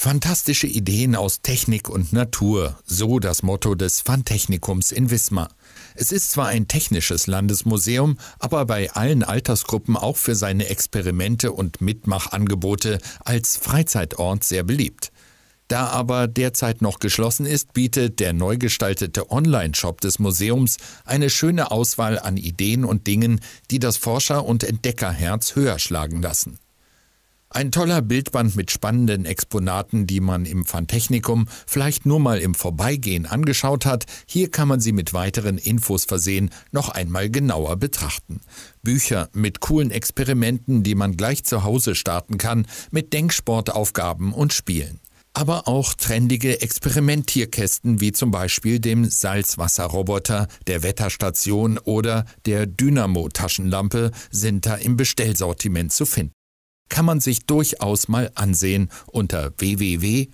Fantastische Ideen aus Technik und Natur, so das Motto des Fantechnikums in Wismar. Es ist zwar ein technisches Landesmuseum, aber bei allen Altersgruppen auch für seine Experimente und Mitmachangebote als Freizeitort sehr beliebt. Da aber derzeit noch geschlossen ist, bietet der neu gestaltete Online-Shop des Museums eine schöne Auswahl an Ideen und Dingen, die das Forscher- und Entdeckerherz höher schlagen lassen. Ein toller Bildband mit spannenden Exponaten, die man im Fantechnikum vielleicht nur mal im Vorbeigehen angeschaut hat. Hier kann man sie mit weiteren Infos versehen noch einmal genauer betrachten. Bücher mit coolen Experimenten, die man gleich zu Hause starten kann, mit Denksportaufgaben und Spielen aber auch trendige Experimentierkästen wie zum Beispiel dem Salzwasserroboter, der Wetterstation oder der Dynamo-Taschenlampe sind da im Bestellsortiment zu finden kann man sich durchaus mal ansehen unter www.fantechnikum.de.